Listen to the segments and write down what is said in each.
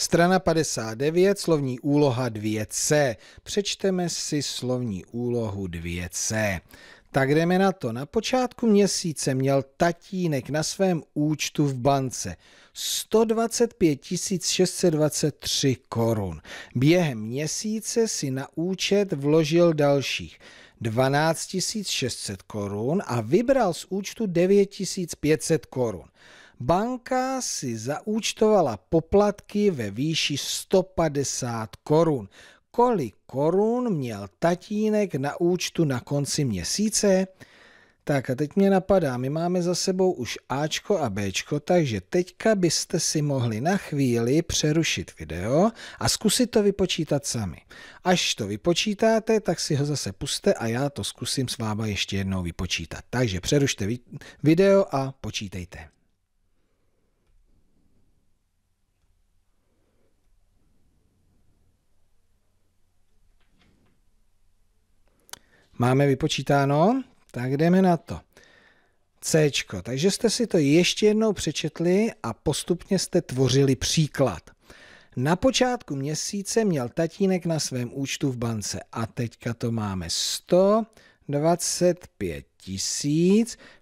Strana 59, slovní úloha 2C. Přečteme si slovní úlohu 2C. Tak jdeme na to. Na počátku měsíce měl tatínek na svém účtu v bance 125 623 korun. Během měsíce si na účet vložil dalších 12 600 korun a vybral z účtu 9 500 korun. Banka si zaúčtovala poplatky ve výši 150 korun. Kolik korun měl tatínek na účtu na konci měsíce? Tak a teď mě napadá, my máme za sebou už Ačko a Bčko, takže teďka byste si mohli na chvíli přerušit video a zkusit to vypočítat sami. Až to vypočítáte, tak si ho zase puste a já to zkusím s váma ještě jednou vypočítat. Takže přerušte video a počítejte. máme vypočítáno, tak jdeme na to. C. Takže jste si to ještě jednou přečetli a postupně jste tvořili příklad. Na počátku měsíce měl tatínek na svém účtu v bance a teďka to máme 125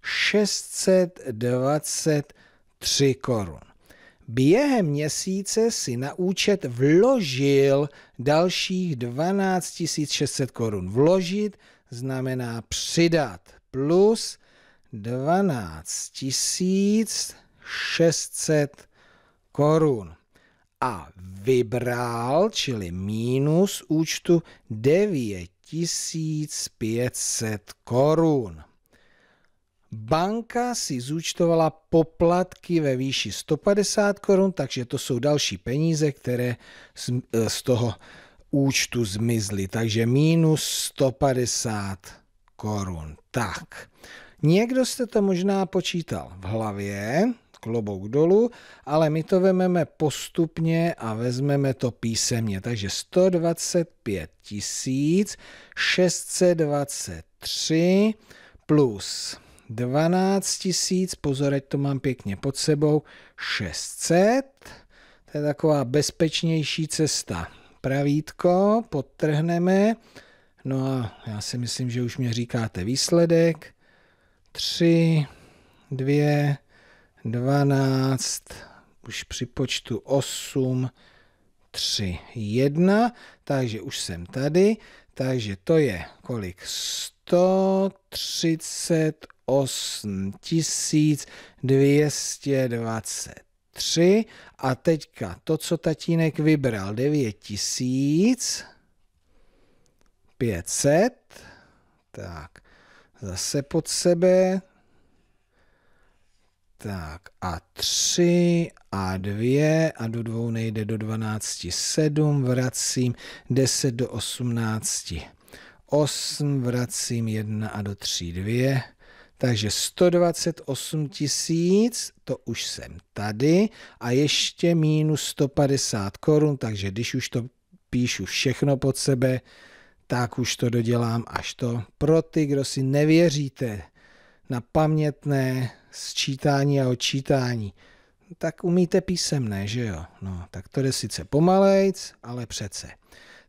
623 korun. Během měsíce si na účet vložil dalších 12 600 korun. Vložit znamená přidat plus 12 600 korun. A vybral, čili mínus účtu 9500 korun. Banka si zúčtovala poplatky ve výši 150 korun, takže to jsou další peníze, které z, eh, z toho účtu zmizly, takže minus 150 korun. Tak, někdo jste to možná počítal v hlavě, klobouk dolů, ale my to vezmeme postupně a vezmeme to písemně. Takže 125 623 plus 12 000, pozor, ať to mám pěkně pod sebou, 600, to je taková bezpečnější cesta pravítko, podtrhneme. No a já si myslím, že už mě říkáte výsledek. 3, 2, 12, už při počtu 8, 3, 1, takže už jsem tady, takže to je kolik? 138 220. 3 a teďka to, co tatínek vybral, 9500, 500, tak zase pod sebe, tak a 3 a 2 a do dvou nejde do 12, 7, vracím 10 do 18, 8, vracím 1 a do 3, 2, takže 128 tisíc, to už jsem tady a ještě minus 150 korun, takže když už to píšu všechno pod sebe, tak už to dodělám až to. Pro ty, kdo si nevěříte na pamětné sčítání a odčítání, tak umíte písemné, že jo? No, tak to jde sice pomalejc, ale přece.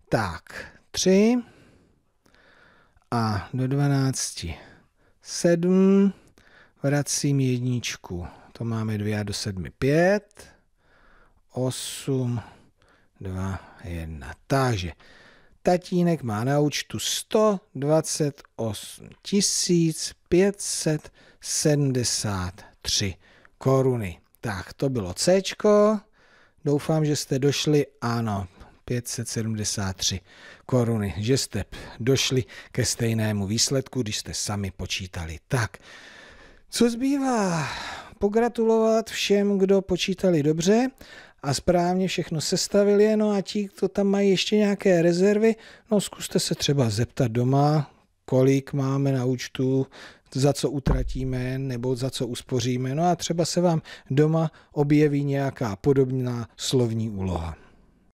Tak, 3 a do 12. 7, vracím jedničku, to máme 2 do 7, 5, 8, 2, 1. Takže tatínek má na účtu 128 573 koruny. Tak to bylo C. Doufám, že jste došli. Ano, 573 koruny, že jste došli ke stejnému výsledku, když jste sami počítali. Tak, co zbývá? Pogratulovat všem, kdo počítali dobře a správně všechno sestavili, no a ti, kdo tam mají ještě nějaké rezervy, no zkuste se třeba zeptat doma, kolik máme na účtu, za co utratíme nebo za co uspoříme. No a třeba se vám doma objeví nějaká podobná slovní úloha.